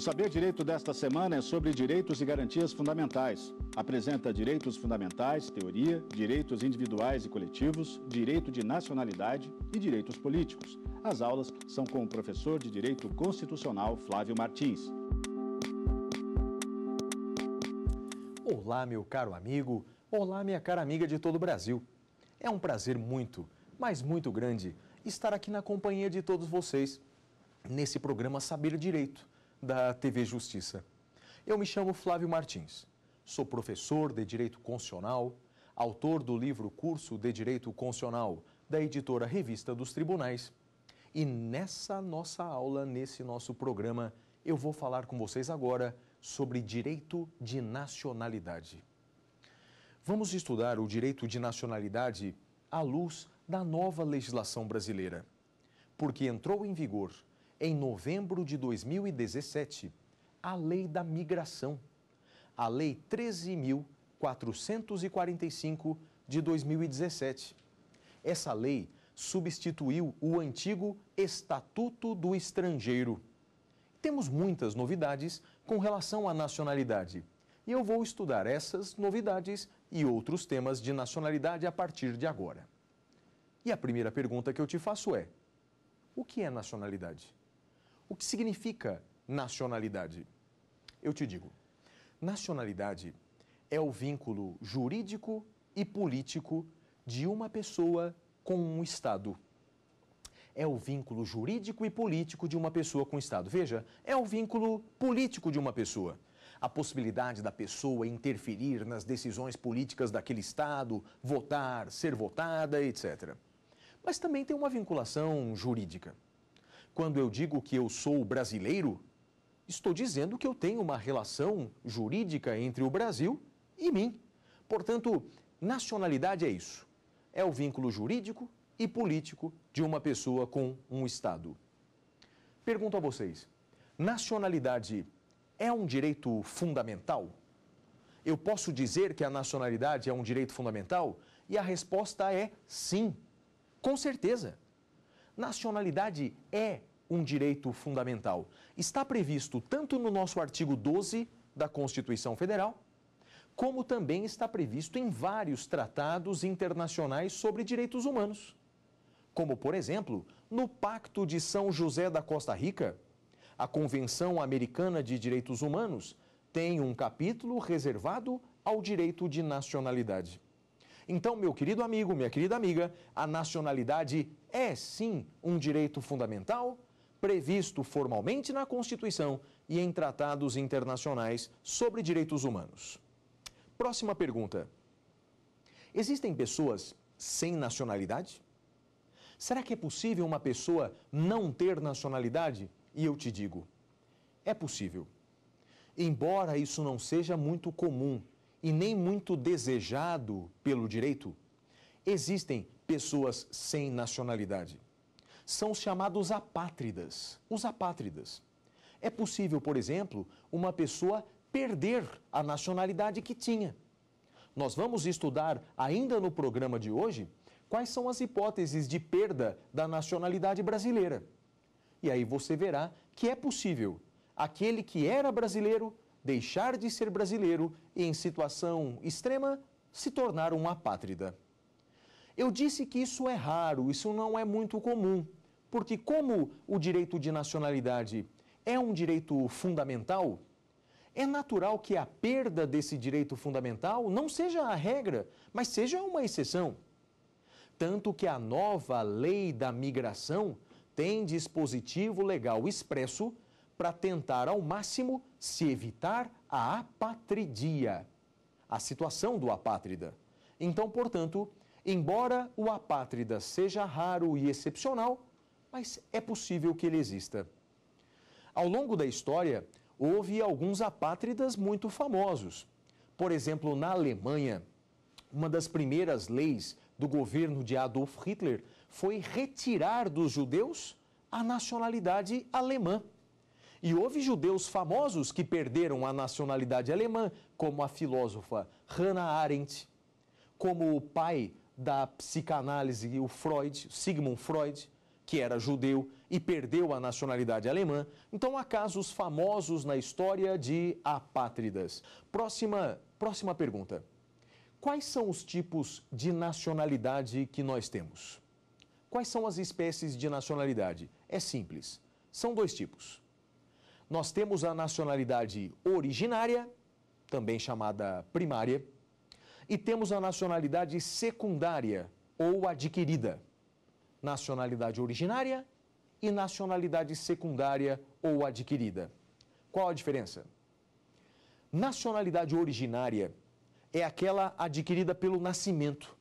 O Saber Direito desta semana é sobre direitos e garantias fundamentais. Apresenta direitos fundamentais, teoria, direitos individuais e coletivos, direito de nacionalidade e direitos políticos. As aulas são com o professor de Direito Constitucional Flávio Martins. Olá, meu caro amigo. Olá, minha cara amiga de todo o Brasil. É um prazer muito, mas muito grande, estar aqui na companhia de todos vocês nesse programa Saber Direito da TV Justiça. Eu me chamo Flávio Martins, sou professor de Direito Constitucional, autor do livro Curso de Direito Constitucional da editora Revista dos Tribunais. E nessa nossa aula, nesse nosso programa, eu vou falar com vocês agora sobre direito de nacionalidade. Vamos estudar o direito de nacionalidade à luz da nova legislação brasileira, porque entrou em vigor em novembro de 2017, a Lei da Migração, a Lei 13.445 de 2017. Essa lei substituiu o antigo Estatuto do Estrangeiro. Temos muitas novidades com relação à nacionalidade. E eu vou estudar essas novidades e outros temas de nacionalidade a partir de agora. E a primeira pergunta que eu te faço é: o que é nacionalidade? O que significa nacionalidade? Eu te digo. Nacionalidade é o vínculo jurídico e político de uma pessoa com um Estado. É o vínculo jurídico e político de uma pessoa com o Estado. Veja, é o vínculo político de uma pessoa. A possibilidade da pessoa interferir nas decisões políticas daquele Estado, votar, ser votada, etc. Mas também tem uma vinculação jurídica. Quando eu digo que eu sou brasileiro, estou dizendo que eu tenho uma relação jurídica entre o Brasil e mim. Portanto, nacionalidade é isso. É o vínculo jurídico e político de uma pessoa com um Estado. Pergunto a vocês: nacionalidade é um direito fundamental? Eu posso dizer que a nacionalidade é um direito fundamental? E a resposta é sim, com certeza. Nacionalidade é um direito fundamental. Está previsto tanto no nosso artigo 12 da Constituição Federal, como também está previsto em vários tratados internacionais sobre direitos humanos. Como, por exemplo, no Pacto de São José da Costa Rica, a Convenção Americana de Direitos Humanos tem um capítulo reservado ao direito de nacionalidade. Então, meu querido amigo, minha querida amiga, a nacionalidade é sim um direito fundamental previsto formalmente na Constituição e em tratados internacionais sobre direitos humanos. Próxima pergunta: Existem pessoas sem nacionalidade? Será que é possível uma pessoa não ter nacionalidade? E eu te digo: é possível. Embora isso não seja muito comum e nem muito desejado pelo direito, existem pessoas sem nacionalidade. São os chamados apátridas. Os apátridas. É possível, por exemplo, uma pessoa perder a nacionalidade que tinha. Nós vamos estudar ainda no programa de hoje quais são as hipóteses de perda da nacionalidade brasileira. E aí você verá que é possível aquele que era brasileiro deixar de ser brasileiro e, em situação extrema, se tornar um apátrida. Eu disse que isso é raro, isso não é muito comum, porque, como o direito de nacionalidade é um direito fundamental, é natural que a perda desse direito fundamental não seja a regra, mas seja uma exceção. Tanto que a nova lei da migração tem dispositivo legal expresso para tentar ao máximo se evitar a apatridia, a situação do apátrida. Então, portanto, embora o apátrida seja raro e excepcional, mas é possível que ele exista. Ao longo da história, houve alguns apátridas muito famosos. Por exemplo, na Alemanha, uma das primeiras leis do governo de Adolf Hitler foi retirar dos judeus a nacionalidade alemã. E houve judeus famosos que perderam a nacionalidade alemã, como a filósofa Hannah Arendt, como o pai da psicanálise, o Freud, Sigmund Freud, que era judeu e perdeu a nacionalidade alemã. Então há casos famosos na história de apátridas. Próxima, próxima pergunta. Quais são os tipos de nacionalidade que nós temos? Quais são as espécies de nacionalidade? É simples. São dois tipos nós temos a nacionalidade originária, também chamada primária, e temos a nacionalidade secundária ou adquirida. Nacionalidade originária e nacionalidade secundária ou adquirida. Qual a diferença? Nacionalidade originária é aquela adquirida pelo nascimento.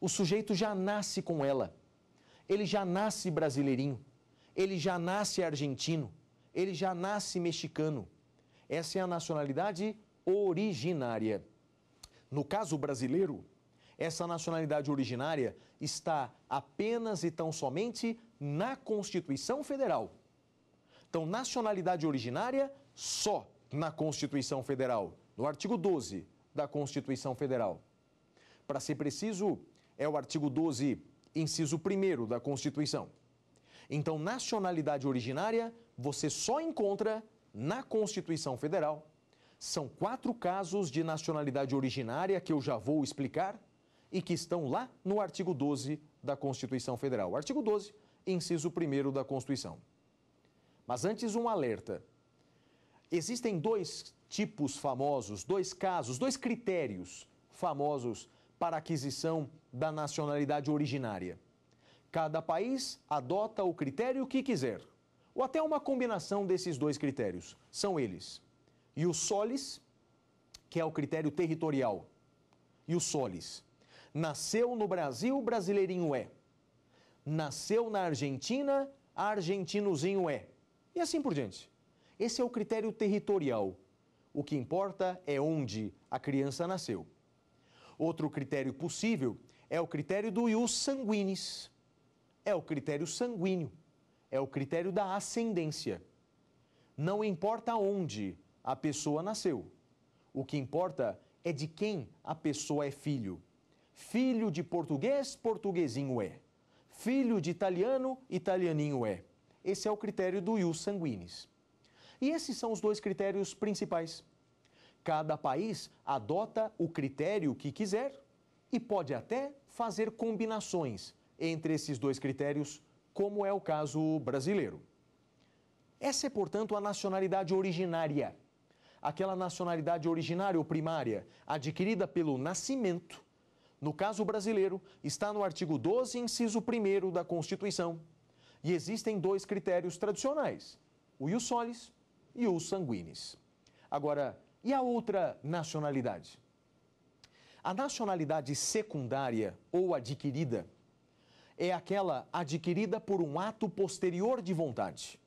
O sujeito já nasce com ela. Ele já nasce brasileirinho. Ele já nasce argentino ele já nasce mexicano. Essa é a nacionalidade originária. No caso brasileiro, essa nacionalidade originária está apenas e tão somente na Constituição Federal. Então, nacionalidade originária só na Constituição Federal, no artigo 12 da Constituição Federal. Para ser preciso, é o artigo 12, inciso 1 da Constituição. Então, nacionalidade originária você só encontra na Constituição Federal. São quatro casos de nacionalidade originária que eu já vou explicar e que estão lá no artigo 12 da Constituição Federal. Artigo 12, inciso 1 da Constituição. Mas antes, um alerta. Existem dois tipos famosos, dois casos, dois critérios famosos para aquisição da nacionalidade originária. Cada país adota o critério que quiser ou até uma combinação desses dois critérios. São eles e o solis, que é o critério territorial. E o solis. Nasceu no Brasil, brasileirinho é. Nasceu na Argentina, argentinozinho é. E assim por diante. Esse é o critério territorial. O que importa é onde a criança nasceu. Outro critério possível é o critério do ius sanguinis. É o critério sanguíneo é o critério da ascendência. Não importa onde a pessoa nasceu, o que importa é de quem a pessoa é filho. Filho de português, portuguesinho é. Filho de italiano, italianinho é. Esse é o critério do ius sanguinis. E esses são os dois critérios principais. Cada país adota o critério que quiser e pode até fazer combinações entre esses dois critérios como é o caso brasileiro. Essa é, portanto, a nacionalidade originária. Aquela nacionalidade originária ou primária, adquirida pelo nascimento, no caso brasileiro, está no artigo 12, inciso 1 da Constituição. E existem dois critérios tradicionais: o ius solis e o sanguinis. Agora, e a outra nacionalidade? A nacionalidade secundária ou adquirida é aquela adquirida por um ato posterior de vontade.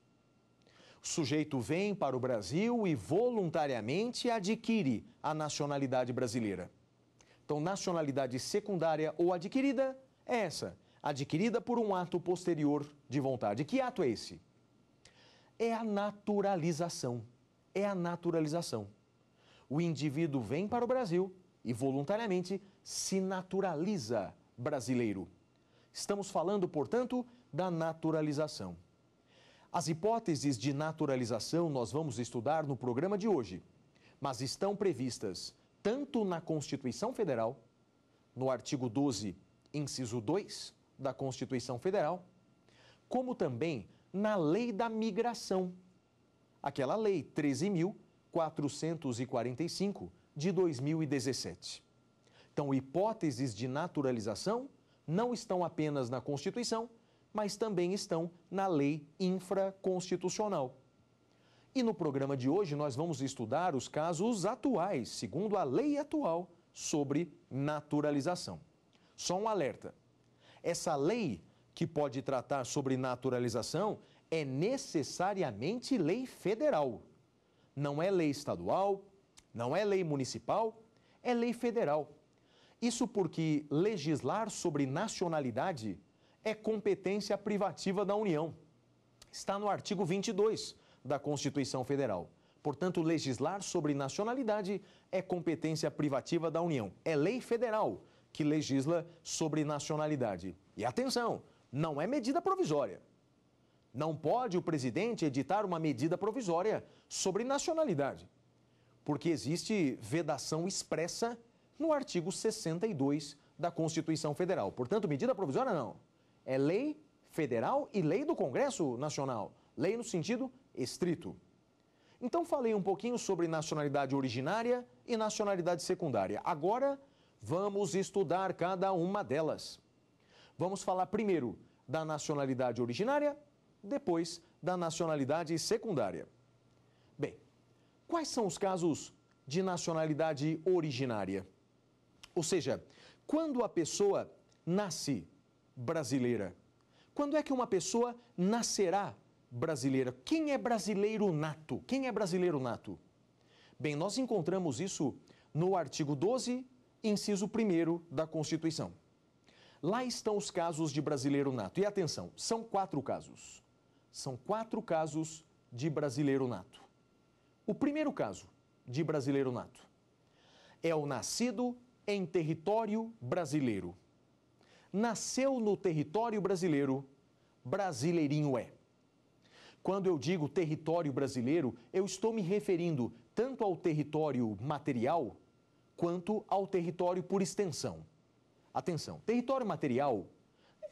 O sujeito vem para o Brasil e voluntariamente adquire a nacionalidade brasileira. Então, nacionalidade secundária ou adquirida é essa, adquirida por um ato posterior de vontade. Que ato é esse? É a naturalização. É a naturalização. O indivíduo vem para o Brasil e voluntariamente se naturaliza brasileiro. Estamos falando, portanto, da naturalização. As hipóteses de naturalização nós vamos estudar no programa de hoje, mas estão previstas tanto na Constituição Federal, no artigo 12, inciso 2 da Constituição Federal, como também na Lei da Migração, aquela Lei 13.445 de 2017. Então, hipóteses de naturalização não estão apenas na Constituição, mas também estão na lei infraconstitucional. E no programa de hoje nós vamos estudar os casos atuais, segundo a lei atual sobre naturalização. Só um alerta: essa lei que pode tratar sobre naturalização é necessariamente lei federal. Não é lei estadual, não é lei municipal, é lei federal. Isso porque legislar sobre nacionalidade é competência privativa da União. Está no artigo 22 da Constituição Federal. Portanto, legislar sobre nacionalidade é competência privativa da União. É lei federal que legisla sobre nacionalidade. E atenção, não é medida provisória. Não pode o presidente editar uma medida provisória sobre nacionalidade, porque existe vedação expressa no artigo 62 da Constituição Federal. Portanto, medida provisória não. É lei federal e lei do Congresso Nacional. Lei no sentido estrito. Então, falei um pouquinho sobre nacionalidade originária e nacionalidade secundária. Agora, vamos estudar cada uma delas. Vamos falar primeiro da nacionalidade originária, depois da nacionalidade secundária. Bem, quais são os casos de nacionalidade originária? Ou seja, quando a pessoa nasce brasileira? Quando é que uma pessoa nascerá brasileira? Quem é brasileiro nato? Quem é brasileiro nato? Bem, nós encontramos isso no artigo 12, inciso 1 da Constituição. Lá estão os casos de brasileiro nato. E atenção, são quatro casos. São quatro casos de brasileiro nato. O primeiro caso de brasileiro nato é o nascido em território brasileiro. Nasceu no território brasileiro, brasileirinho é. Quando eu digo território brasileiro, eu estou me referindo tanto ao território material quanto ao território por extensão. Atenção, território material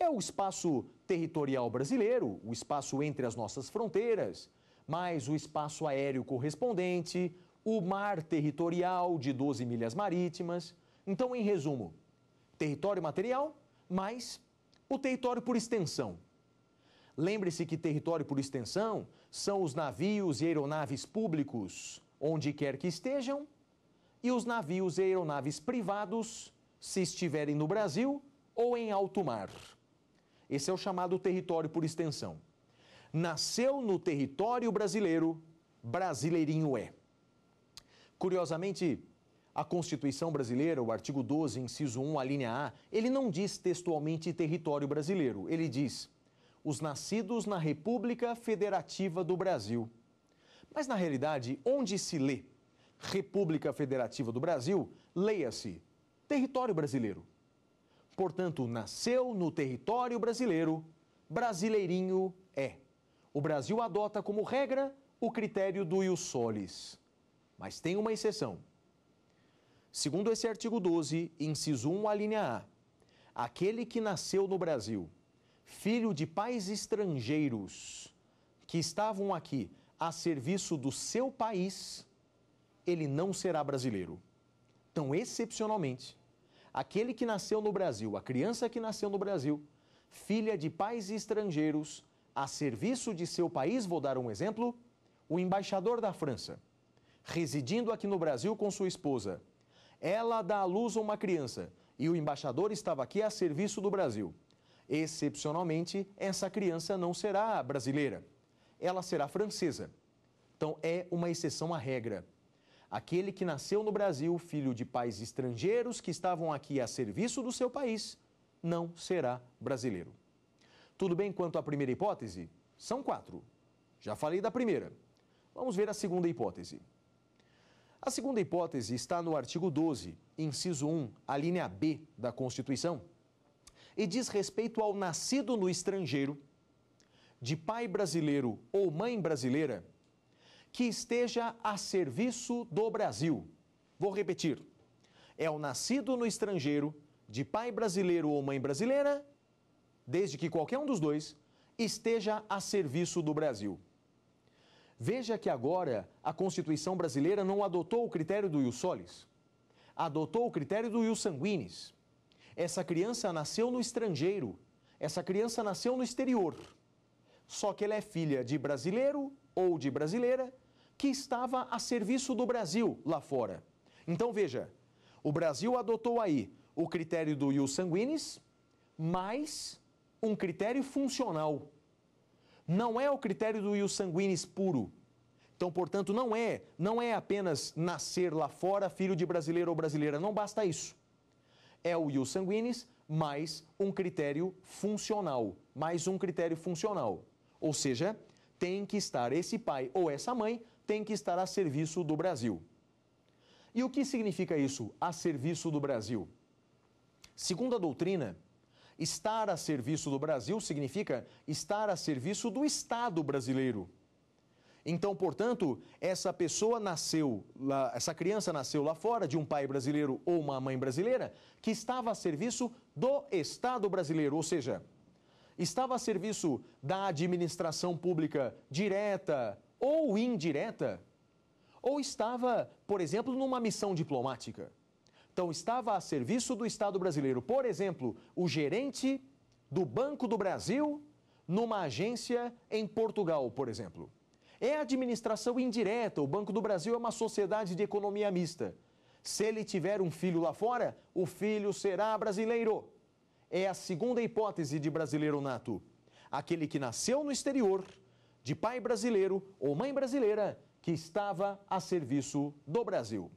é o espaço territorial brasileiro, o espaço entre as nossas fronteiras, mais o espaço aéreo correspondente, o mar territorial de 12 milhas marítimas, então, em resumo, território material mais o território por extensão. Lembre-se que território por extensão são os navios e aeronaves públicos, onde quer que estejam, e os navios e aeronaves privados, se estiverem no Brasil ou em alto mar. Esse é o chamado território por extensão. Nasceu no território brasileiro, brasileirinho é. Curiosamente, a Constituição brasileira, o artigo 12, inciso 1, a linha A, ele não diz textualmente território brasileiro, ele diz os nascidos na República Federativa do Brasil. Mas na realidade, onde se lê República Federativa do Brasil, leia-se território brasileiro. Portanto, nasceu no território brasileiro, brasileirinho é. O Brasil adota como regra o critério do ius solis. Mas tem uma exceção. Segundo esse artigo 12, inciso 1, a linha A, aquele que nasceu no Brasil, filho de pais estrangeiros que estavam aqui a serviço do seu país, ele não será brasileiro. Então, excepcionalmente, aquele que nasceu no Brasil, a criança que nasceu no Brasil, filha de pais estrangeiros, a serviço de seu país, vou dar um exemplo, o embaixador da França, residindo aqui no Brasil com sua esposa, ela dá à luz a uma criança e o embaixador estava aqui a serviço do Brasil. Excepcionalmente, essa criança não será brasileira. Ela será francesa. Então, é uma exceção à regra. Aquele que nasceu no Brasil, filho de pais estrangeiros que estavam aqui a serviço do seu país, não será brasileiro. Tudo bem quanto à primeira hipótese? São quatro. Já falei da primeira. Vamos ver a segunda hipótese. A segunda hipótese está no artigo 12, inciso 1, a linha B da Constituição, e diz respeito ao nascido no estrangeiro, de pai brasileiro ou mãe brasileira, que esteja a serviço do Brasil. Vou repetir. É o nascido no estrangeiro, de pai brasileiro ou mãe brasileira, desde que qualquer um dos dois esteja a serviço do Brasil. Veja que agora a Constituição brasileira não adotou o critério do ius solis, adotou o critério do ius sanguinis. Essa criança nasceu no estrangeiro, essa criança nasceu no exterior. Só que ela é filha de brasileiro ou de brasileira que estava a serviço do Brasil lá fora. Então veja, o Brasil adotou aí o critério do ius sanguinis mais um critério funcional não é o critério do ius sanguinis puro. Então, portanto, não é, não é apenas nascer lá fora filho de brasileiro ou brasileira, não basta isso. É o ius sanguinis mais um critério funcional, mais um critério funcional. Ou seja, tem que estar esse pai ou essa mãe tem que estar a serviço do Brasil. E o que significa isso, a serviço do Brasil? Segundo a doutrina, Estar a serviço do Brasil significa estar a serviço do Estado brasileiro. Então, portanto, essa pessoa nasceu, lá, essa criança nasceu lá fora de um pai brasileiro ou uma mãe brasileira que estava a serviço do Estado brasileiro, ou seja, estava a serviço da administração pública direta ou indireta, ou estava, por exemplo, numa missão diplomática. Então, estava a serviço do Estado brasileiro, por exemplo, o gerente do Banco do Brasil numa agência em Portugal, por exemplo. É administração indireta. O Banco do Brasil é uma sociedade de economia mista. Se ele tiver um filho lá fora, o filho será brasileiro. É a segunda hipótese de brasileiro nato. Aquele que nasceu no exterior, de pai brasileiro ou mãe brasileira, que estava a serviço do Brasil.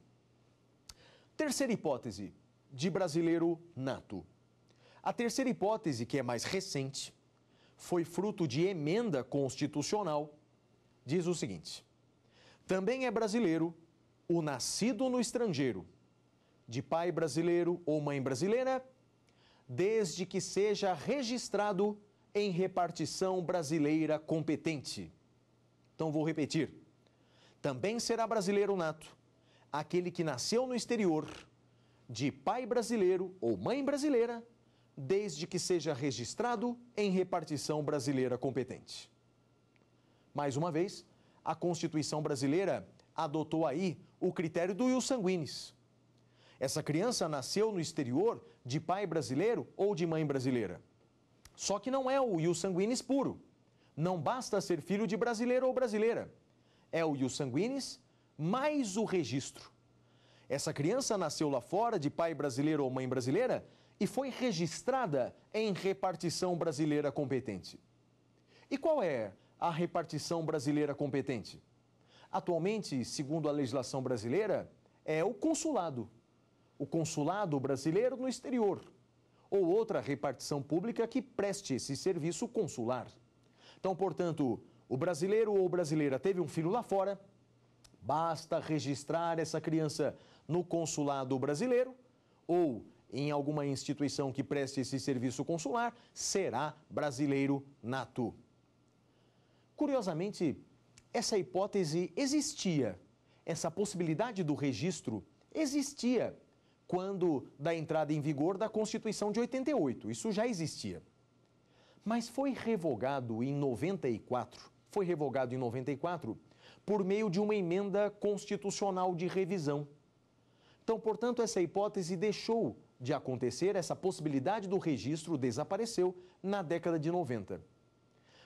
Terceira hipótese, de brasileiro nato. A terceira hipótese, que é mais recente, foi fruto de emenda constitucional, diz o seguinte: também é brasileiro o nascido no estrangeiro, de pai brasileiro ou mãe brasileira, desde que seja registrado em repartição brasileira competente. Então vou repetir. Também será brasileiro nato aquele que nasceu no exterior, de pai brasileiro ou mãe brasileira, desde que seja registrado em repartição brasileira competente. Mais uma vez, a Constituição brasileira adotou aí o critério do Will Sanguinis. Essa criança nasceu no exterior de pai brasileiro ou de mãe brasileira. Só que não é o Will Sanguinis puro. Não basta ser filho de brasileiro ou brasileira. É o Will Sanguinis mais o registro. Essa criança nasceu lá fora de pai brasileiro ou mãe brasileira e foi registrada em repartição brasileira competente. E qual é a repartição brasileira competente? Atualmente, segundo a legislação brasileira, é o consulado. O consulado brasileiro no exterior, ou outra repartição pública que preste esse serviço consular. Então, portanto, o brasileiro ou brasileira teve um filho lá fora, Basta registrar essa criança no consulado brasileiro ou em alguma instituição que preste esse serviço consular, será brasileiro nato. Curiosamente, essa hipótese existia, essa possibilidade do registro existia quando da entrada em vigor da Constituição de 88, isso já existia. Mas foi revogado em 94, foi revogado em 94 por meio de uma emenda constitucional de revisão. Então, portanto, essa hipótese deixou de acontecer, essa possibilidade do registro desapareceu na década de 90.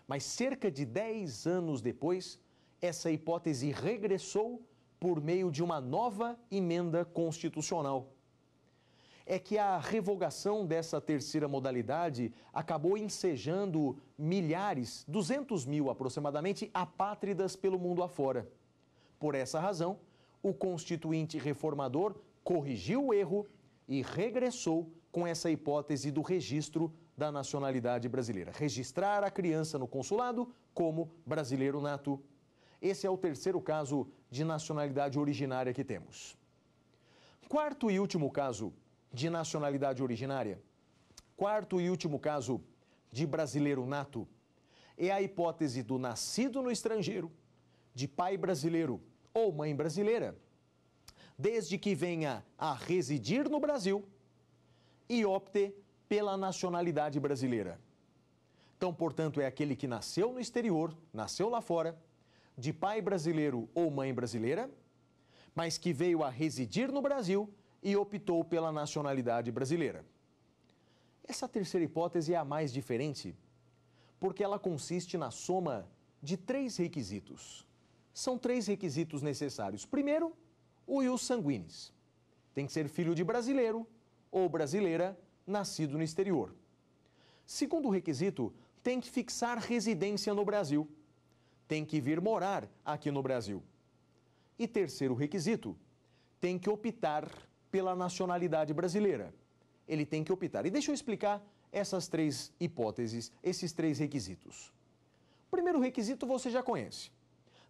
Mas cerca de 10 anos depois, essa hipótese regressou por meio de uma nova emenda constitucional é que a revogação dessa terceira modalidade acabou ensejando milhares, 200 mil aproximadamente, apátridas pelo mundo afora. Por essa razão, o Constituinte Reformador corrigiu o erro e regressou com essa hipótese do registro da nacionalidade brasileira. Registrar a criança no consulado como brasileiro nato. Esse é o terceiro caso de nacionalidade originária que temos. Quarto e último caso de nacionalidade originária. Quarto e último caso de brasileiro nato é a hipótese do nascido no estrangeiro, de pai brasileiro ou mãe brasileira, desde que venha a residir no Brasil e opte pela nacionalidade brasileira. Então, portanto, é aquele que nasceu no exterior, nasceu lá fora, de pai brasileiro ou mãe brasileira, mas que veio a residir no Brasil e optou pela nacionalidade brasileira. Essa terceira hipótese é a mais diferente, porque ela consiste na soma de três requisitos. São três requisitos necessários. Primeiro, o ius sanguinis. Tem que ser filho de brasileiro ou brasileira nascido no exterior. Segundo requisito, tem que fixar residência no Brasil. Tem que vir morar aqui no Brasil. E terceiro requisito, tem que optar pela nacionalidade brasileira. Ele tem que optar. E deixa eu explicar essas três hipóteses, esses três requisitos. O primeiro requisito você já conhece.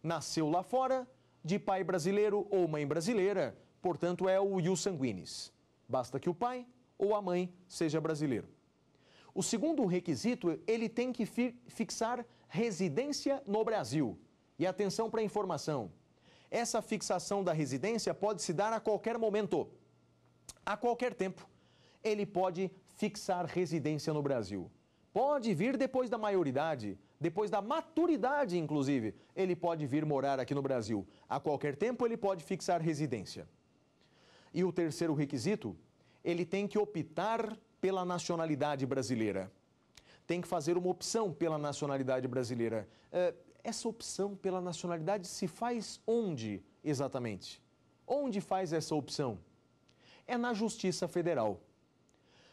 Nasceu lá fora, de pai brasileiro ou mãe brasileira, portanto é o ius sanguinis. Basta que o pai ou a mãe seja brasileiro. O segundo requisito, ele tem que fi fixar residência no Brasil. E atenção para a informação. Essa fixação da residência pode se dar a qualquer momento. A qualquer tempo, ele pode fixar residência no Brasil. Pode vir depois da maioridade, depois da maturidade, inclusive. Ele pode vir morar aqui no Brasil. A qualquer tempo, ele pode fixar residência. E o terceiro requisito, ele tem que optar pela nacionalidade brasileira. Tem que fazer uma opção pela nacionalidade brasileira. Eh, essa opção pela nacionalidade se faz onde exatamente? Onde faz essa opção? é na Justiça Federal.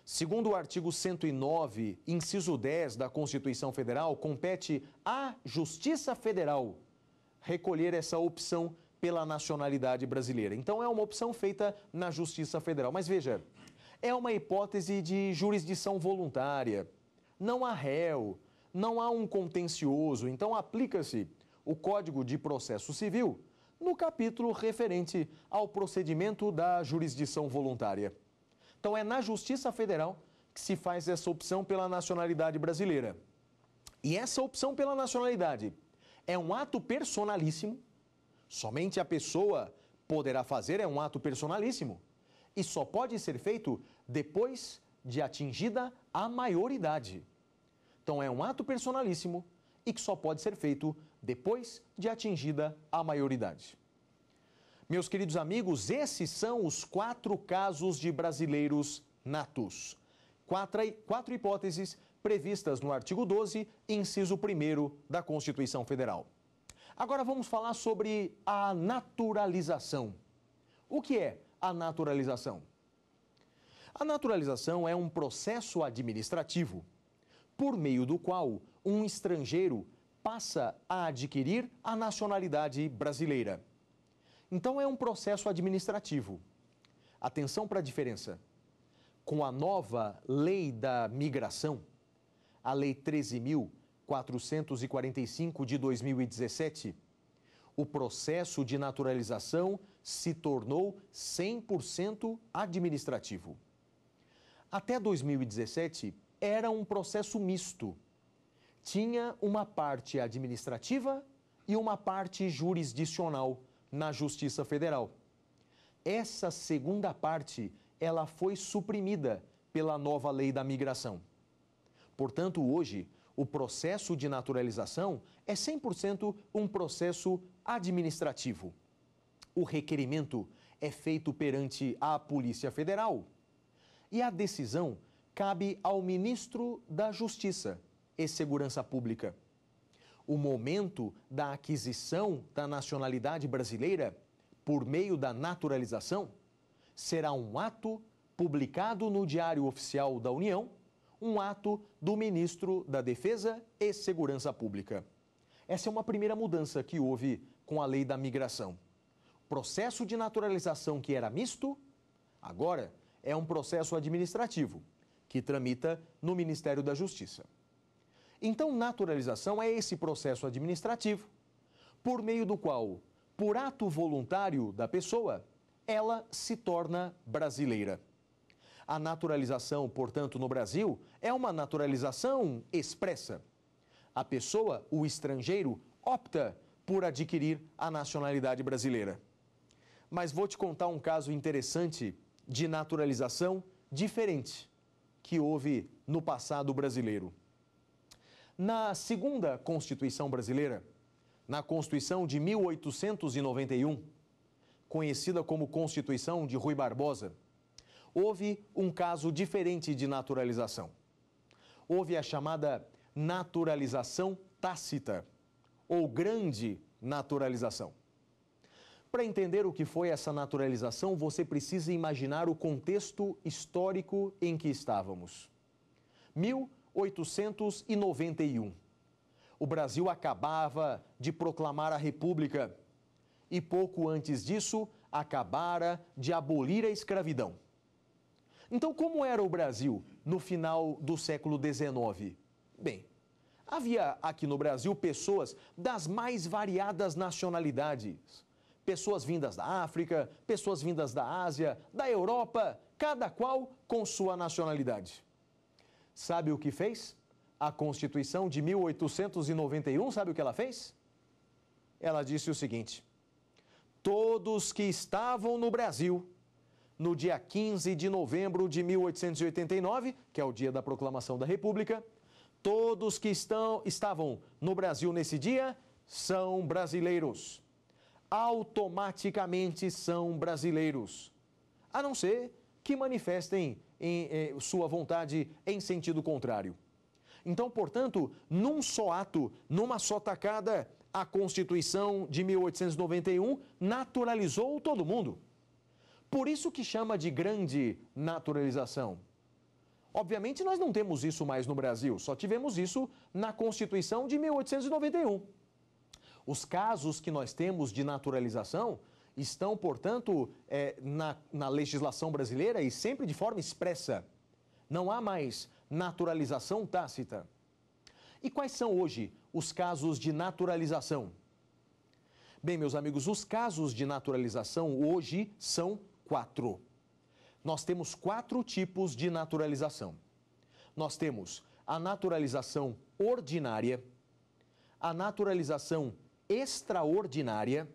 Segundo o artigo 109, inciso 10 da Constituição Federal, compete à Justiça Federal recolher essa opção pela nacionalidade brasileira. Então é uma opção feita na Justiça Federal. Mas veja, é uma hipótese de jurisdição voluntária. Não há réu, não há um contencioso, então aplica-se o Código de Processo Civil no capítulo referente ao procedimento da jurisdição voluntária. Então, é na Justiça Federal que se faz essa opção pela nacionalidade brasileira. E essa opção pela nacionalidade é um ato personalíssimo, somente a pessoa poderá fazer, é um ato personalíssimo, e só pode ser feito depois de atingida a maioridade. Então, é um ato personalíssimo e que só pode ser feito depois de atingida a maioridade. Meus queridos amigos, esses são os quatro casos de brasileiros natos. Quatro, quatro hipóteses previstas no artigo 12, inciso 1 da Constituição Federal. Agora vamos falar sobre a naturalização. O que é a naturalização? A naturalização é um processo administrativo por meio do qual um estrangeiro passa a adquirir a nacionalidade brasileira. Então é um processo administrativo. Atenção para a diferença. Com a nova Lei da Migração, a Lei 13.445 de 2017, o processo de naturalização se tornou 100% administrativo. Até 2017, era um processo misto tinha uma parte administrativa e uma parte jurisdicional na Justiça Federal. Essa segunda parte, ela foi suprimida pela nova lei da migração. Portanto, hoje, o processo de naturalização é 100% um processo administrativo. O requerimento é feito perante a Polícia Federal e a decisão cabe ao ministro da Justiça e segurança pública. O momento da aquisição da nacionalidade brasileira por meio da naturalização será um ato publicado no Diário Oficial da União, um ato do ministro da Defesa e Segurança Pública. Essa é uma primeira mudança que houve com a lei da migração. O processo de naturalização que era misto, agora é um processo administrativo que tramita no Ministério da Justiça. Então, naturalização é esse processo administrativo por meio do qual, por ato voluntário da pessoa, ela se torna brasileira. A naturalização, portanto, no Brasil é uma naturalização expressa. A pessoa, o estrangeiro, opta por adquirir a nacionalidade brasileira. Mas vou te contar um caso interessante de naturalização diferente que houve no passado brasileiro na segunda Constituição brasileira, na Constituição de 1891, conhecida como Constituição de Rui Barbosa, houve um caso diferente de naturalização. Houve a chamada naturalização tácita, ou grande naturalização. Para entender o que foi essa naturalização, você precisa imaginar o contexto histórico em que estávamos. 1891 1891. O Brasil acabava de proclamar a República e pouco antes disso acabara de abolir a escravidão. Então, como era o Brasil no final do século XIX? Bem, havia aqui no Brasil pessoas das mais variadas nacionalidades. Pessoas vindas da África, pessoas vindas da Ásia, da Europa, cada qual com sua nacionalidade. Sabe o que fez? A Constituição de 1891, sabe o que ela fez? Ela disse o seguinte: Todos que estavam no Brasil no dia 15 de novembro de 1889, que é o dia da proclamação da República, todos que estão, estavam no Brasil nesse dia são brasileiros. Automaticamente são brasileiros. A não ser que manifestem em, eh, sua vontade em sentido contrário. Então, portanto, num só ato, numa só tacada, a Constituição de 1891 naturalizou todo mundo. Por isso que chama de grande naturalização. Obviamente, nós não temos isso mais no Brasil, só tivemos isso na Constituição de 1891. Os casos que nós temos de naturalização estão, portanto, é, na, na legislação brasileira e sempre de forma expressa. Não há mais naturalização tácita. E quais são hoje os casos de naturalização? Bem, meus amigos, os casos de naturalização hoje são quatro. Nós temos quatro tipos de naturalização. Nós temos a naturalização ordinária, a naturalização extraordinária,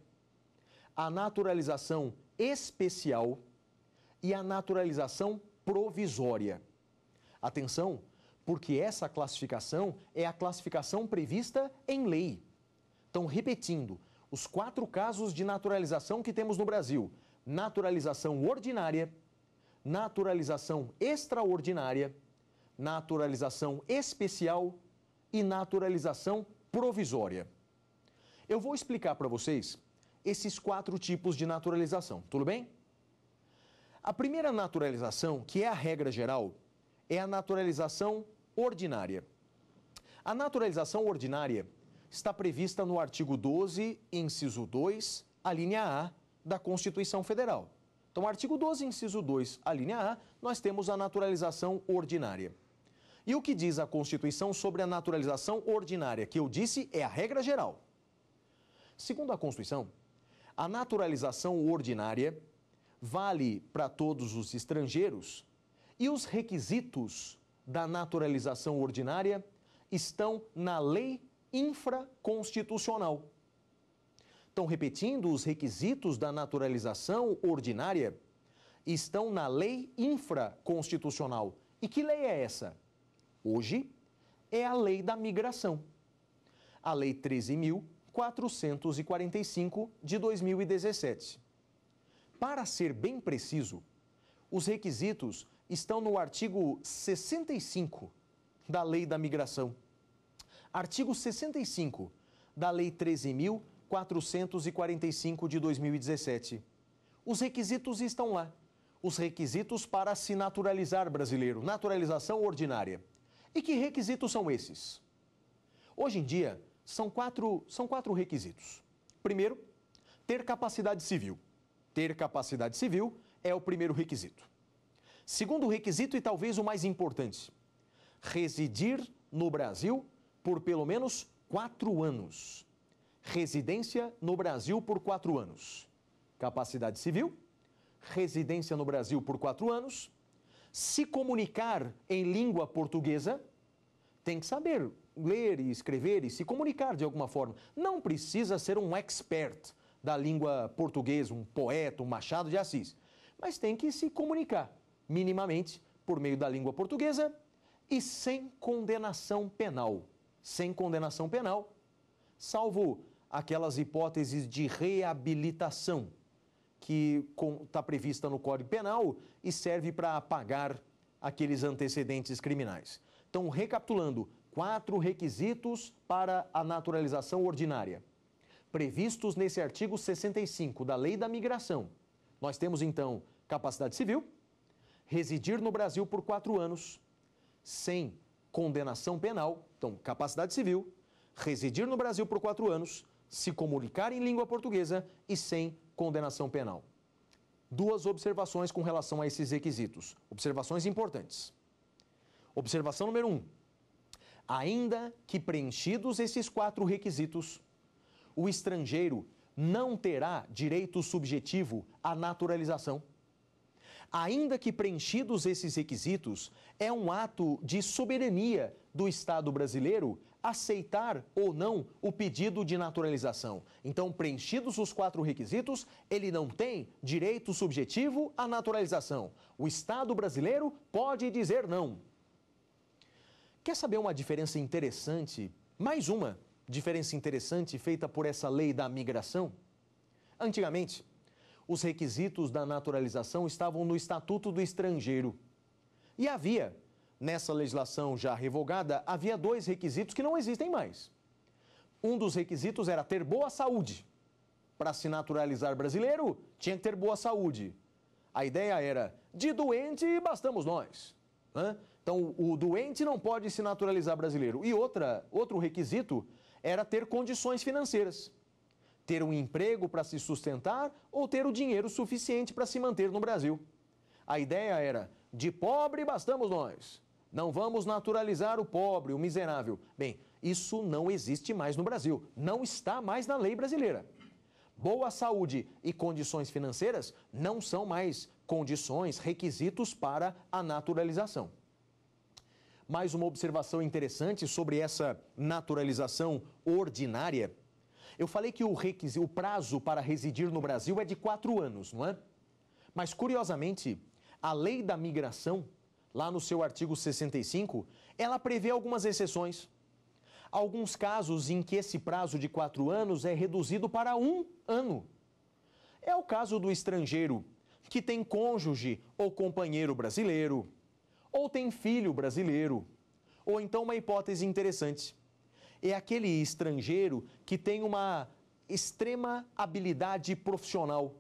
a naturalização especial e a naturalização provisória. Atenção, porque essa classificação é a classificação prevista em lei. Então, repetindo, os quatro casos de naturalização que temos no Brasil: naturalização ordinária, naturalização extraordinária, naturalização especial e naturalização provisória. Eu vou explicar para vocês esses quatro tipos de naturalização, tudo bem? A primeira naturalização, que é a regra geral, é a naturalização ordinária. A naturalização ordinária está prevista no artigo 12, inciso 2, a linha A da Constituição Federal. Então, artigo 12, inciso 2, a linha A, nós temos a naturalização ordinária. E o que diz a Constituição sobre a naturalização ordinária, que eu disse é a regra geral. Segundo a Constituição, a naturalização ordinária vale para todos os estrangeiros e os requisitos da naturalização ordinária estão na lei infraconstitucional. Estão repetindo os requisitos da naturalização ordinária estão na lei infraconstitucional. E que lei é essa? Hoje é a lei da migração. A lei 13.000 445 de 2017. Para ser bem preciso, os requisitos estão no artigo 65 da Lei da Migração. Artigo 65 da Lei 13.445 de 2017. Os requisitos estão lá. Os requisitos para se naturalizar brasileiro, naturalização ordinária. E que requisitos são esses? Hoje em dia, são quatro, são quatro requisitos. Primeiro, ter capacidade civil. Ter capacidade civil é o primeiro requisito. Segundo requisito, e talvez o mais importante, residir no Brasil por pelo menos quatro anos. Residência no Brasil por quatro anos. Capacidade civil, residência no Brasil por quatro anos. Se comunicar em língua portuguesa, tem que saber ler e escrever e se comunicar de alguma forma. Não precisa ser um expert da língua portuguesa, um poeta, um Machado de Assis, mas tem que se comunicar minimamente por meio da língua portuguesa e sem condenação penal. Sem condenação penal, salvo aquelas hipóteses de reabilitação que está prevista no Código Penal e serve para apagar aqueles antecedentes criminais. Então, recapitulando, quatro requisitos para a naturalização ordinária, previstos nesse artigo 65 da Lei da Migração. Nós temos então capacidade civil, residir no Brasil por quatro anos, sem condenação penal, então capacidade civil, residir no Brasil por quatro anos, se comunicar em língua portuguesa e sem condenação penal. Duas observações com relação a esses requisitos, observações importantes. Observação número um: Ainda que preenchidos esses quatro requisitos, o estrangeiro não terá direito subjetivo à naturalização. Ainda que preenchidos esses requisitos, é um ato de soberania do Estado brasileiro aceitar ou não o pedido de naturalização. Então, preenchidos os quatro requisitos, ele não tem direito subjetivo à naturalização. O Estado brasileiro pode dizer não. Quer saber uma diferença interessante? Mais uma diferença interessante feita por essa lei da migração? Antigamente, os requisitos da naturalização estavam no Estatuto do Estrangeiro. E havia, nessa legislação já revogada, havia dois requisitos que não existem mais. Um dos requisitos era ter boa saúde. Para se naturalizar brasileiro, tinha que ter boa saúde. A ideia era: de doente bastamos nós. Hã? Então, o doente não pode se naturalizar brasileiro. E outra, outro requisito era ter condições financeiras. Ter um emprego para se sustentar ou ter o dinheiro suficiente para se manter no Brasil. A ideia era: de pobre bastamos nós. Não vamos naturalizar o pobre, o miserável. Bem, isso não existe mais no Brasil. Não está mais na lei brasileira. Boa saúde e condições financeiras não são mais condições, requisitos para a naturalização mais uma observação interessante sobre essa naturalização ordinária. Eu falei que o, o prazo para residir no Brasil é de quatro anos, não é? Mas, curiosamente, a lei da migração, lá no seu artigo 65, ela prevê algumas exceções. Alguns casos em que esse prazo de quatro anos é reduzido para um ano. É o caso do estrangeiro que tem cônjuge ou companheiro brasileiro, ou tem filho brasileiro. Ou então uma hipótese interessante. É aquele estrangeiro que tem uma extrema habilidade profissional,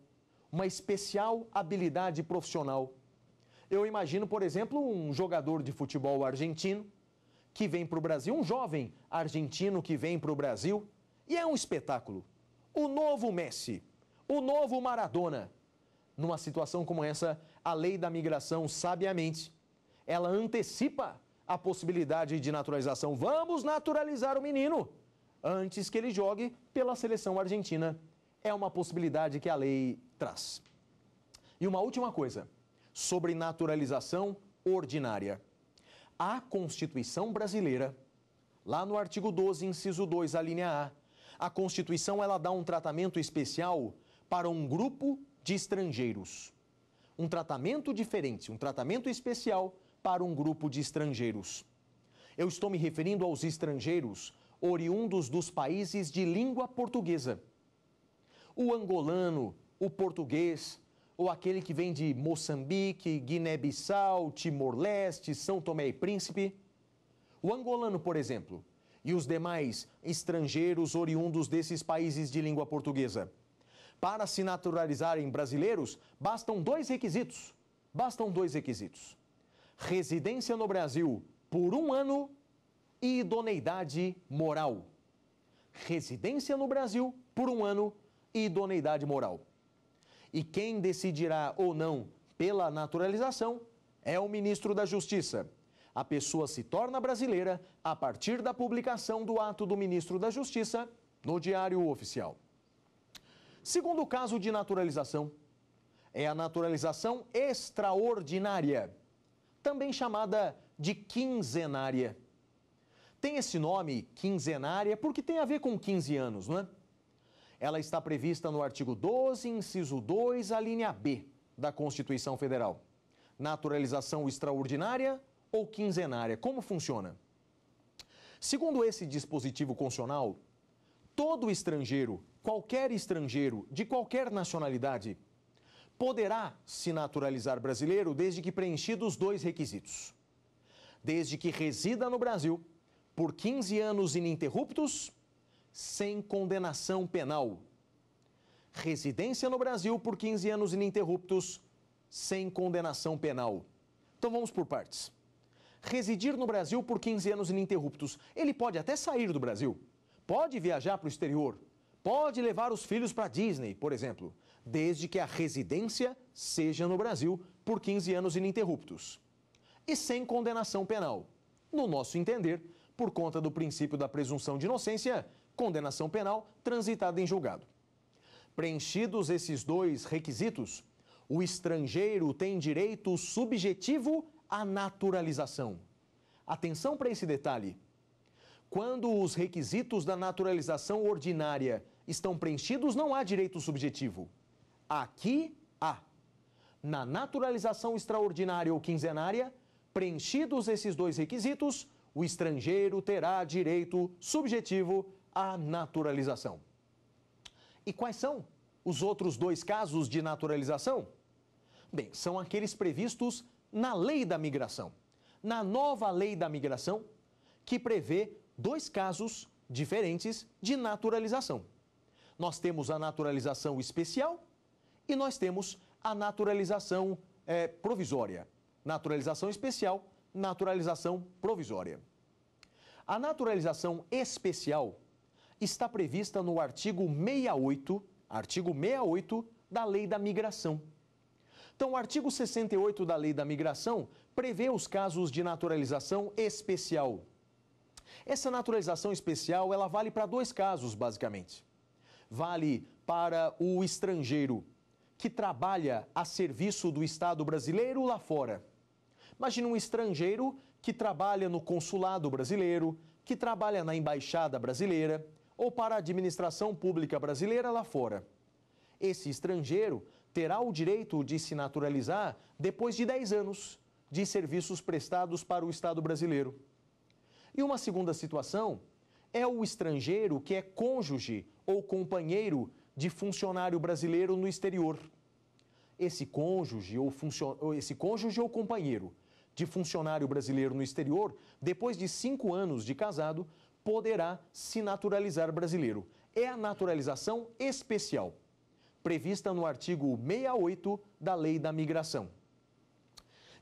uma especial habilidade profissional. Eu imagino, por exemplo, um jogador de futebol argentino que vem para o Brasil, um jovem argentino que vem para o Brasil, e é um espetáculo. O novo Messi, o novo Maradona. Numa situação como essa, a lei da migração, sabiamente, ela antecipa a possibilidade de naturalização. Vamos naturalizar o menino antes que ele jogue pela seleção argentina. É uma possibilidade que a lei traz. E uma última coisa sobre naturalização ordinária. A Constituição brasileira, lá no artigo 12, inciso 2, a linha A, a Constituição ela dá um tratamento especial para um grupo de estrangeiros. Um tratamento diferente, um tratamento especial para um grupo de estrangeiros. Eu estou me referindo aos estrangeiros oriundos dos países de língua portuguesa. O angolano, o português, ou aquele que vem de Moçambique, Guiné-Bissau, Timor-Leste, São Tomé e Príncipe. O angolano, por exemplo, e os demais estrangeiros oriundos desses países de língua portuguesa. Para se naturalizarem brasileiros, bastam dois requisitos. Bastam dois requisitos residência no Brasil por um ano e idoneidade moral. Residência no Brasil por um ano e idoneidade moral. E quem decidirá ou não pela naturalização é o ministro da Justiça. A pessoa se torna brasileira a partir da publicação do ato do ministro da Justiça no Diário Oficial. Segundo caso de naturalização, é a naturalização extraordinária também chamada de quinzenária. Tem esse nome, quinzenária, porque tem a ver com 15 anos, não é? Ela está prevista no artigo 12, inciso 2, a linha B da Constituição Federal. Naturalização extraordinária ou quinzenária? Como funciona? Segundo esse dispositivo constitucional, todo estrangeiro, qualquer estrangeiro de qualquer nacionalidade, poderá se naturalizar brasileiro desde que preenchidos dois requisitos. Desde que resida no Brasil por 15 anos ininterruptos, sem condenação penal. Residência no Brasil por 15 anos ininterruptos, sem condenação penal. Então vamos por partes. Residir no Brasil por 15 anos ininterruptos. Ele pode até sair do Brasil, pode viajar para o exterior, pode levar os filhos para Disney, por exemplo desde que a residência seja no Brasil por 15 anos ininterruptos. E sem condenação penal. No nosso entender, por conta do princípio da presunção de inocência, condenação penal transitada em julgado. Preenchidos esses dois requisitos, o estrangeiro tem direito subjetivo à naturalização. Atenção para esse detalhe. Quando os requisitos da naturalização ordinária estão preenchidos, não há direito subjetivo. Aqui há. Na naturalização extraordinária ou quinzenária, preenchidos esses dois requisitos, o estrangeiro terá direito subjetivo à naturalização. E quais são os outros dois casos de naturalização? Bem, são aqueles previstos na lei da migração. Na nova lei da migração, que prevê dois casos diferentes de naturalização. Nós temos a naturalização especial e nós temos a naturalização é, provisória. Naturalização especial, naturalização provisória. A naturalização especial está prevista no artigo 68, artigo 68 da Lei da Migração. Então, o artigo 68 da Lei da Migração prevê os casos de naturalização especial. Essa naturalização especial, ela vale para dois casos, basicamente. Vale para o estrangeiro que trabalha a serviço do Estado brasileiro lá fora. Imagine um estrangeiro que trabalha no consulado brasileiro, que trabalha na embaixada brasileira ou para a administração pública brasileira lá fora. Esse estrangeiro terá o direito de se naturalizar depois de 10 anos de serviços prestados para o Estado brasileiro. E uma segunda situação é o estrangeiro que é cônjuge ou companheiro de funcionário brasileiro no exterior esse cônjuge ou, esse cônjuge ou companheiro de funcionário brasileiro no exterior, depois de cinco anos de casado, poderá se naturalizar brasileiro. É a naturalização especial, prevista no artigo 68 da Lei da Migração.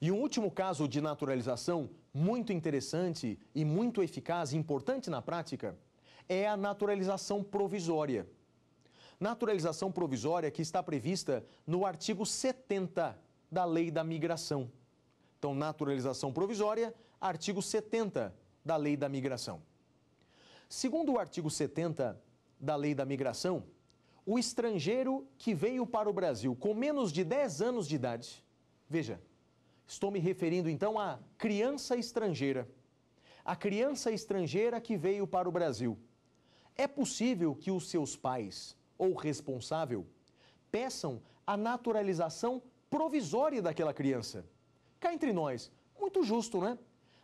E um último caso de naturalização muito interessante e muito eficaz e importante na prática é a naturalização provisória naturalização provisória que está prevista no artigo 70 da Lei da Migração. Então, naturalização provisória, artigo 70 da Lei da Migração. Segundo o artigo 70 da Lei da Migração, o estrangeiro que veio para o Brasil com menos de 10 anos de idade, veja, estou me referindo então à criança estrangeira, a criança estrangeira que veio para o Brasil. É possível que os seus pais ou responsável peçam a naturalização provisória daquela criança. Cá entre nós, muito justo, né?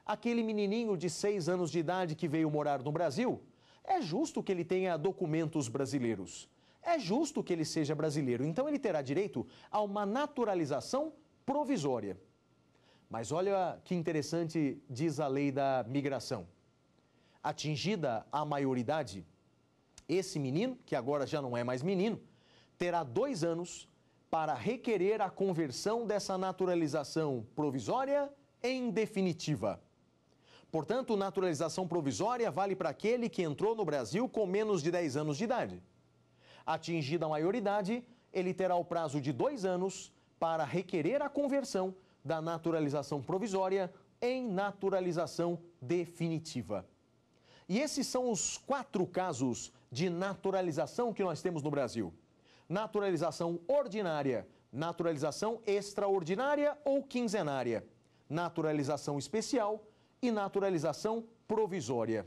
Aquele menininho de 6 anos de idade que veio morar no Brasil, é justo que ele tenha documentos brasileiros. É justo que ele seja brasileiro, então ele terá direito a uma naturalização provisória. Mas olha que interessante diz a lei da migração. Atingida a maioridade, esse menino, que agora já não é mais menino, terá dois anos para requerer a conversão dessa naturalização provisória em definitiva. Portanto, naturalização provisória vale para aquele que entrou no Brasil com menos de 10 anos de idade. Atingida a maioridade, ele terá o prazo de dois anos para requerer a conversão da naturalização provisória em naturalização definitiva. E esses são os quatro casos de naturalização que nós temos no Brasil: naturalização ordinária, naturalização extraordinária ou quinzenária, naturalização especial e naturalização provisória.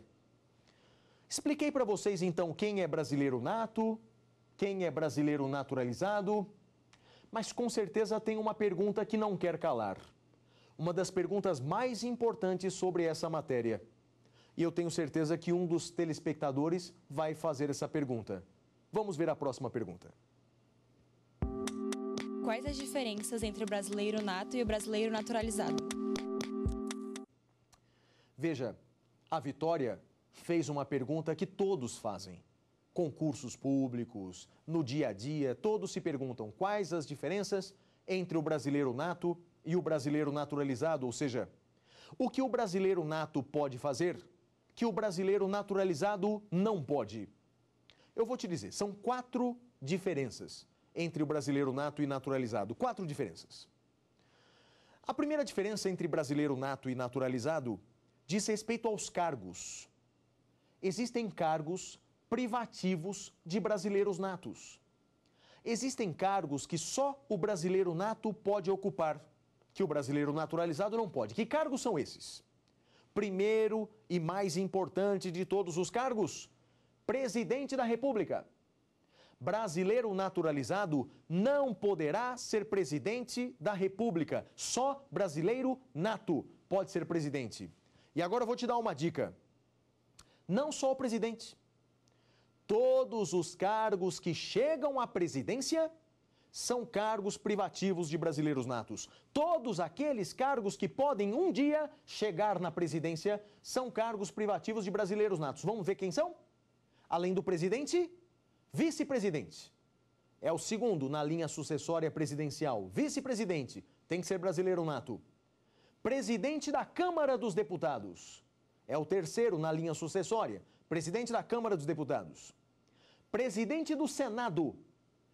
Expliquei para vocês então quem é brasileiro nato, quem é brasileiro naturalizado, mas com certeza tem uma pergunta que não quer calar. Uma das perguntas mais importantes sobre essa matéria. E eu tenho certeza que um dos telespectadores vai fazer essa pergunta. Vamos ver a próxima pergunta. Quais as diferenças entre o brasileiro nato e o brasileiro naturalizado? Veja, a Vitória fez uma pergunta que todos fazem. Concursos públicos, no dia a dia, todos se perguntam quais as diferenças entre o brasileiro nato e o brasileiro naturalizado, ou seja, o que o brasileiro nato pode fazer que o brasileiro naturalizado não pode? Eu vou te dizer, são quatro diferenças entre o brasileiro nato e naturalizado. Quatro diferenças. A primeira diferença entre brasileiro nato e naturalizado diz respeito aos cargos. Existem cargos privativos de brasileiros natos. Existem cargos que só o brasileiro nato pode ocupar, que o brasileiro naturalizado não pode. Que cargos são esses? primeiro e mais importante de todos os cargos: presidente da República. Brasileiro naturalizado não poderá ser presidente da República. Só brasileiro nato pode ser presidente. E agora eu vou te dar uma dica. Não só o presidente. Todos os cargos que chegam à presidência são cargos privativos de brasileiros natos. Todos aqueles cargos que podem um dia chegar na presidência são cargos privativos de brasileiros natos. Vamos ver quem são? Além do presidente, vice-presidente. É o segundo na linha sucessória presidencial. Vice-presidente, tem que ser brasileiro nato. Presidente da Câmara dos Deputados. É o terceiro na linha sucessória. Presidente da Câmara dos Deputados. Presidente do Senado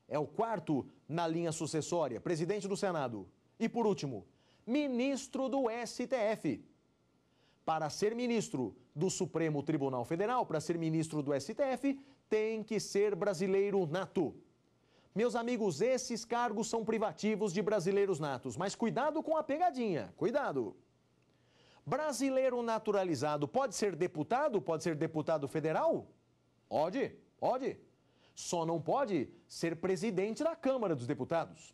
é o quarto na linha sucessória, presidente do Senado. E por último, ministro do STF. Para ser ministro do Supremo Tribunal Federal, para ser ministro do STF, tem que ser brasileiro nato. Meus amigos, esses cargos são privativos de brasileiros natos, mas cuidado com a pegadinha, cuidado. Brasileiro naturalizado pode ser deputado? Pode ser deputado federal? Pode, pode. Só não pode ser presidente da Câmara dos Deputados.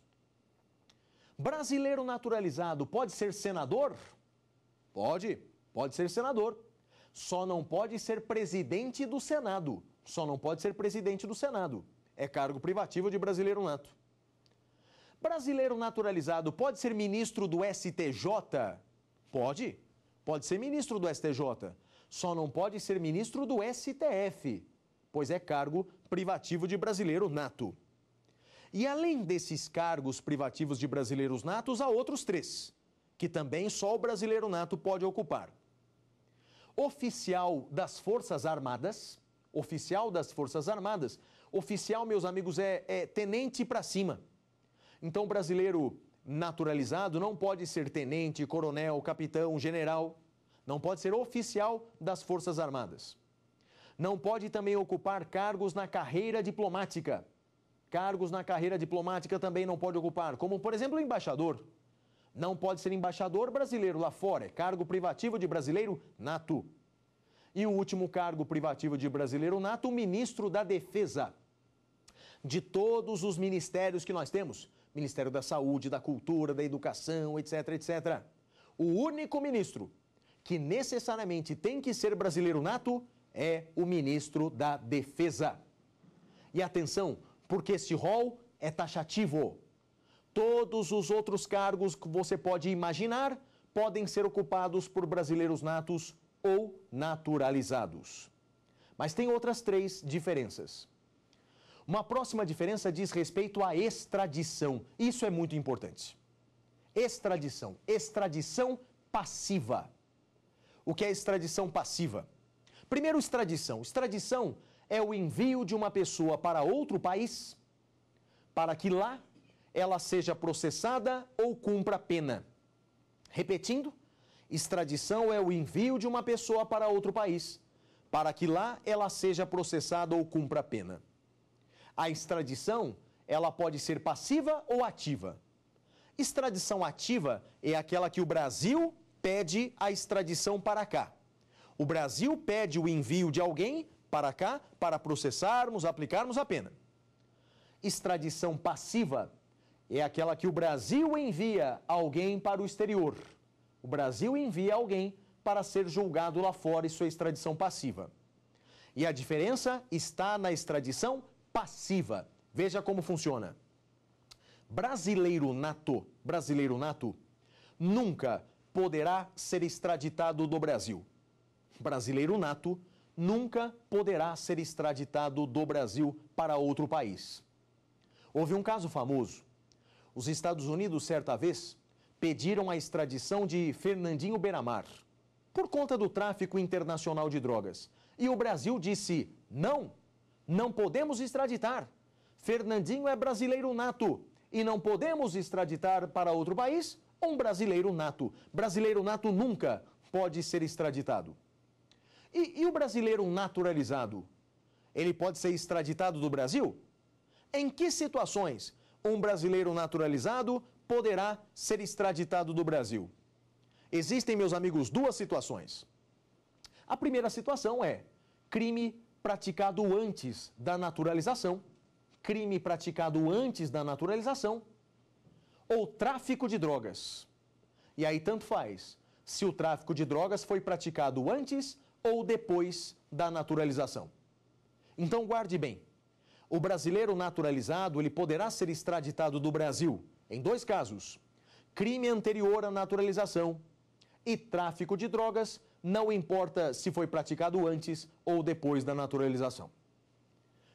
Brasileiro naturalizado pode ser senador? Pode, pode ser senador. Só não pode ser presidente do Senado. Só não pode ser presidente do Senado. É cargo privativo de brasileiro nato. Brasileiro naturalizado pode ser ministro do STJ? Pode. Pode ser ministro do STJ. Só não pode ser ministro do STF pois é cargo privativo de brasileiro nato. E além desses cargos privativos de brasileiros natos, há outros três, que também só o brasileiro nato pode ocupar: oficial das Forças Armadas, oficial das Forças Armadas, oficial, meus amigos, é, é tenente para cima. Então, brasileiro naturalizado não pode ser tenente, coronel, capitão, general, não pode ser oficial das Forças Armadas não pode também ocupar cargos na carreira diplomática. Cargos na carreira diplomática também não pode ocupar, como, por exemplo, embaixador. Não pode ser embaixador brasileiro lá fora, é cargo privativo de brasileiro nato. E o último cargo privativo de brasileiro nato, ministro da Defesa. De todos os ministérios que nós temos, Ministério da Saúde, da Cultura, da Educação, etc, etc. O único ministro que necessariamente tem que ser brasileiro nato é o ministro da Defesa. E atenção, porque esse rol é taxativo. Todos os outros cargos que você pode imaginar podem ser ocupados por brasileiros natos ou naturalizados. Mas tem outras três diferenças. Uma próxima diferença diz respeito à extradição. Isso é muito importante. Extradição. Extradição passiva. O que é extradição passiva? Primeiro, extradição. Extradição é o envio de uma pessoa para outro país para que lá ela seja processada ou cumpra pena. Repetindo, extradição é o envio de uma pessoa para outro país para que lá ela seja processada ou cumpra pena. A extradição, ela pode ser passiva ou ativa. Extradição ativa é aquela que o Brasil pede a extradição para cá. O Brasil pede o envio de alguém para cá para processarmos, aplicarmos a pena. Extradição passiva é aquela que o Brasil envia alguém para o exterior. O Brasil envia alguém para ser julgado lá fora e sua extradição passiva. E a diferença está na extradição passiva. Veja como funciona. Brasileiro nato, brasileiro nato, nunca poderá ser extraditado do Brasil brasileiro nato, nunca poderá ser extraditado do Brasil para outro país. Houve um caso famoso. Os Estados Unidos, certa vez, pediram a extradição de Fernandinho Beramar por conta do tráfico internacional de drogas. E o Brasil disse: não, não podemos extraditar. Fernandinho é brasileiro nato e não podemos extraditar para outro país um brasileiro nato. Brasileiro nato nunca pode ser extraditado. E, e o brasileiro naturalizado? Ele pode ser extraditado do Brasil? Em que situações um brasileiro naturalizado poderá ser extraditado do Brasil? Existem, meus amigos, duas situações. A primeira situação é crime praticado antes da naturalização, crime praticado antes da naturalização, ou tráfico de drogas. E aí tanto faz se o tráfico de drogas foi praticado antes ou depois da naturalização. Então guarde bem. O brasileiro naturalizado, ele poderá ser extraditado do Brasil em dois casos: crime anterior à naturalização e tráfico de drogas, não importa se foi praticado antes ou depois da naturalização.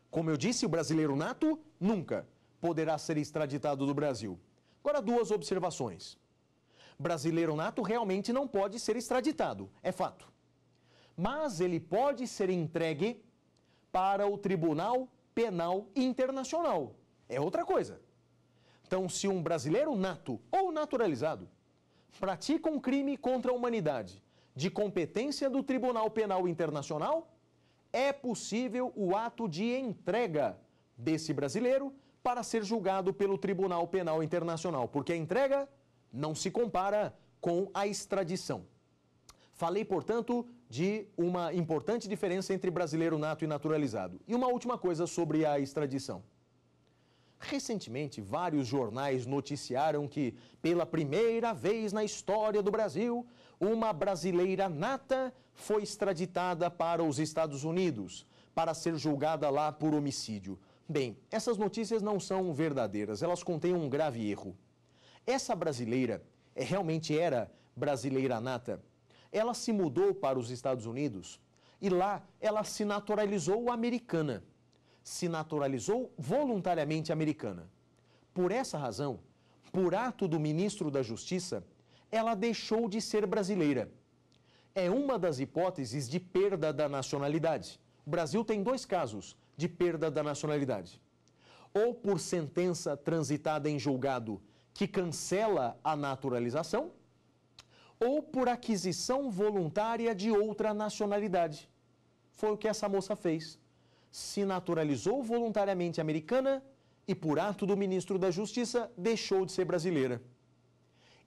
Como eu disse, o brasileiro nato nunca poderá ser extraditado do Brasil. Agora duas observações. Brasileiro nato realmente não pode ser extraditado, é fato mas ele pode ser entregue para o Tribunal Penal Internacional. É outra coisa. Então, se um brasileiro nato ou naturalizado pratica um crime contra a humanidade de competência do Tribunal Penal Internacional, é possível o ato de entrega desse brasileiro para ser julgado pelo Tribunal Penal Internacional, porque a entrega não se compara com a extradição. Falei, portanto, de uma importante diferença entre brasileiro nato e naturalizado. E uma última coisa sobre a extradição. Recentemente, vários jornais noticiaram que, pela primeira vez na história do Brasil, uma brasileira nata foi extraditada para os Estados Unidos para ser julgada lá por homicídio. Bem, essas notícias não são verdadeiras, elas contêm um grave erro. Essa brasileira é, realmente era brasileira nata ela se mudou para os Estados Unidos e lá ela se naturalizou americana. Se naturalizou voluntariamente americana. Por essa razão, por ato do ministro da Justiça, ela deixou de ser brasileira. É uma das hipóteses de perda da nacionalidade. O Brasil tem dois casos de perda da nacionalidade. Ou por sentença transitada em julgado que cancela a naturalização, ou por aquisição voluntária de outra nacionalidade. Foi o que essa moça fez. Se naturalizou voluntariamente americana e, por ato do ministro da Justiça, deixou de ser brasileira.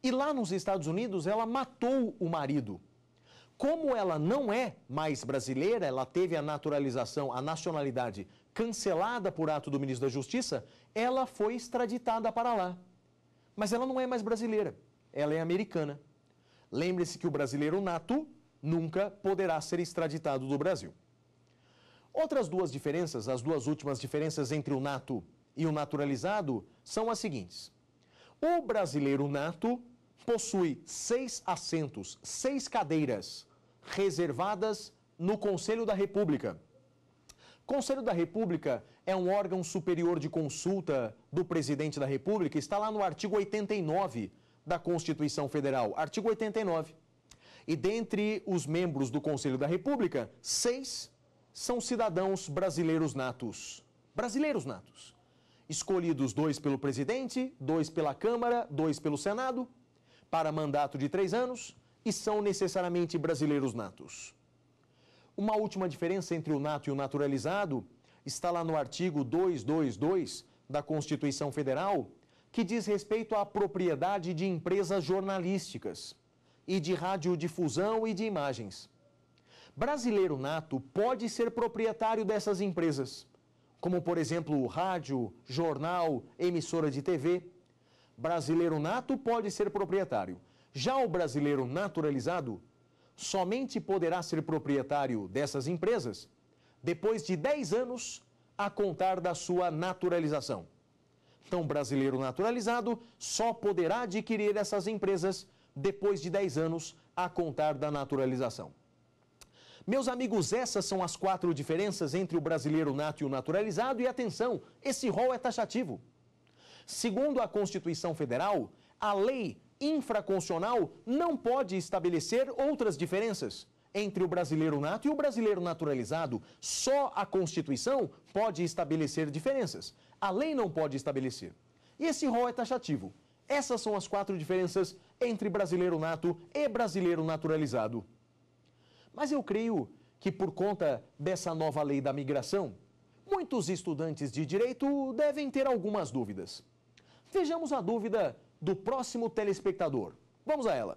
E lá nos Estados Unidos, ela matou o marido. Como ela não é mais brasileira, ela teve a naturalização, a nacionalidade cancelada por ato do ministro da Justiça, ela foi extraditada para lá. Mas ela não é mais brasileira, ela é americana. Lembre-se que o brasileiro nato nunca poderá ser extraditado do Brasil. Outras duas diferenças, as duas últimas diferenças entre o nato e o naturalizado, são as seguintes. O brasileiro nato possui seis assentos, seis cadeiras reservadas no Conselho da República. Conselho da República é um órgão superior de consulta do presidente da República, está lá no artigo 89 da Constituição Federal, artigo 89. E dentre os membros do Conselho da República, seis são cidadãos brasileiros natos. Brasileiros natos. Escolhidos dois pelo presidente, dois pela Câmara, dois pelo Senado, para mandato de três anos e são necessariamente brasileiros natos. Uma última diferença entre o nato e o naturalizado está lá no artigo 222 da Constituição Federal, que diz respeito à propriedade de empresas jornalísticas e de radiodifusão e de imagens. Brasileiro nato pode ser proprietário dessas empresas, como, por exemplo, rádio, jornal, emissora de TV. Brasileiro nato pode ser proprietário. Já o brasileiro naturalizado somente poderá ser proprietário dessas empresas depois de 10 anos a contar da sua naturalização. Então, brasileiro naturalizado só poderá adquirir essas empresas depois de 10 anos a contar da naturalização. Meus amigos, essas são as quatro diferenças entre o brasileiro nato e o naturalizado, e atenção, esse rol é taxativo. Segundo a Constituição Federal, a lei infraconstitucional não pode estabelecer outras diferenças entre o brasileiro nato e o brasileiro naturalizado. Só a Constituição pode estabelecer diferenças a lei não pode estabelecer. E esse rol é taxativo. Essas são as quatro diferenças entre brasileiro nato e brasileiro naturalizado. Mas eu creio que por conta dessa nova lei da migração, muitos estudantes de direito devem ter algumas dúvidas. Vejamos a dúvida do próximo telespectador. Vamos a ela.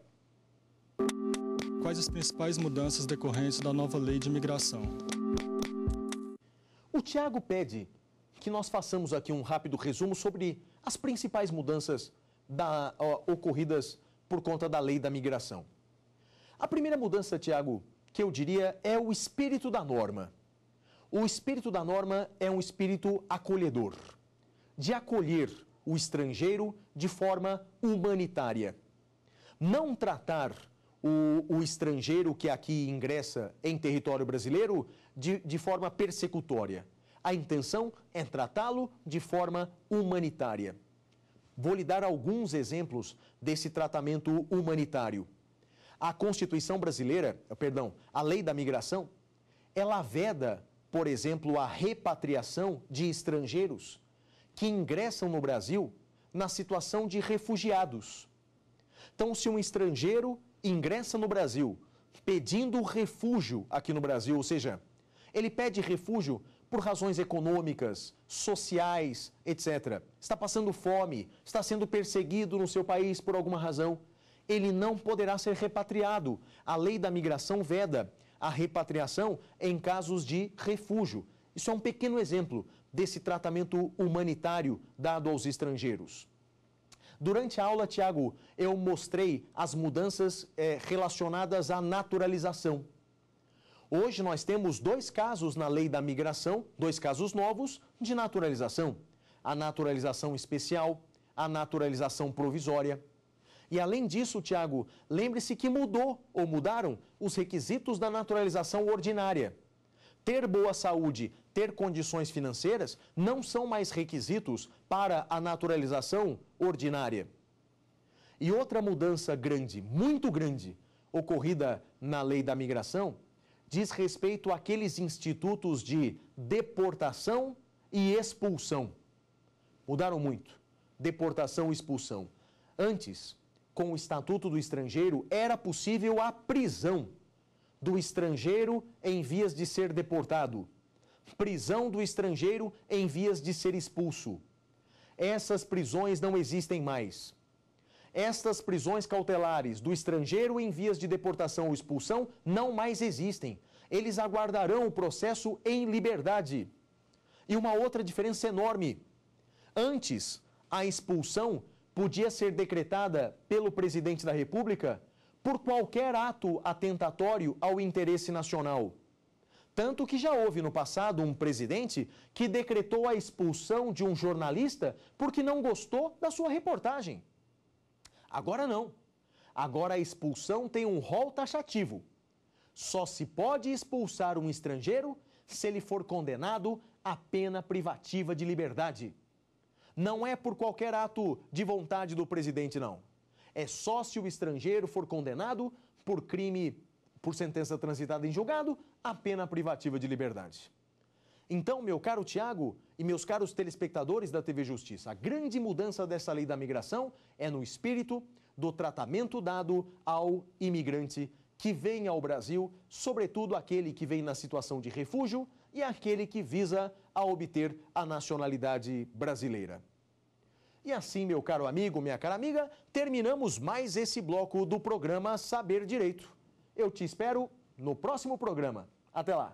Quais as principais mudanças decorrentes da nova lei de imigração? O Tiago pede que nós façamos aqui um rápido resumo sobre as principais mudanças da, ó, ocorridas por conta da lei da migração. A primeira mudança, Tiago, que eu diria é o espírito da norma. O espírito da norma é um espírito acolhedor, de acolher o estrangeiro de forma humanitária. Não tratar o, o estrangeiro que aqui ingressa em território brasileiro de, de forma persecutória a intenção é tratá-lo de forma humanitária. Vou lhe dar alguns exemplos desse tratamento humanitário. A Constituição brasileira, eh, perdão, a Lei da Migração, ela veda, por exemplo, a repatriação de estrangeiros que ingressam no Brasil na situação de refugiados. Então, se um estrangeiro ingressa no Brasil pedindo refúgio aqui no Brasil, ou seja, ele pede refúgio por razões econômicas, sociais, etc. Está passando fome, está sendo perseguido no seu país por alguma razão, ele não poderá ser repatriado. A lei da migração veda a repatriação em casos de refúgio. Isso é um pequeno exemplo desse tratamento humanitário dado aos estrangeiros. Durante a aula, Tiago, eu mostrei as mudanças eh, relacionadas à naturalização. Hoje nós temos dois casos na lei da migração, dois casos novos de naturalização: a naturalização especial, a naturalização provisória. E além disso, Tiago, lembre-se que mudou ou mudaram os requisitos da naturalização ordinária. Ter boa saúde, ter condições financeiras não são mais requisitos para a naturalização ordinária. E outra mudança grande, muito grande, ocorrida na lei da migração diz respeito àqueles institutos de deportação e expulsão. Mudaram muito. Deportação e expulsão. Antes, com o Estatuto do Estrangeiro, era possível a prisão do estrangeiro em vias de ser deportado, prisão do estrangeiro em vias de ser expulso. Essas prisões não existem mais. Estas prisões cautelares do estrangeiro em vias de deportação ou expulsão não mais existem. Eles aguardarão o processo em liberdade. E uma outra diferença enorme. Antes, a expulsão podia ser decretada pelo presidente da República por qualquer ato atentatório ao interesse nacional. Tanto que já houve no passado um presidente que decretou a expulsão de um jornalista porque não gostou da sua reportagem. Agora não. Agora a expulsão tem um rol taxativo. Só se pode expulsar um estrangeiro se ele for condenado à pena privativa de liberdade. Não é por qualquer ato de vontade do presidente, não. É só se o estrangeiro for condenado por crime, por sentença transitada em julgado, à pena privativa de liberdade. Então, meu caro Tiago, e meus caros telespectadores da TV Justiça, a grande mudança dessa lei da migração é no espírito do tratamento dado ao imigrante que vem ao Brasil, sobretudo aquele que vem na situação de refúgio e aquele que visa a obter a nacionalidade brasileira. E assim, meu caro amigo, minha cara amiga, terminamos mais esse bloco do programa Saber Direito. Eu te espero no próximo programa. Até lá!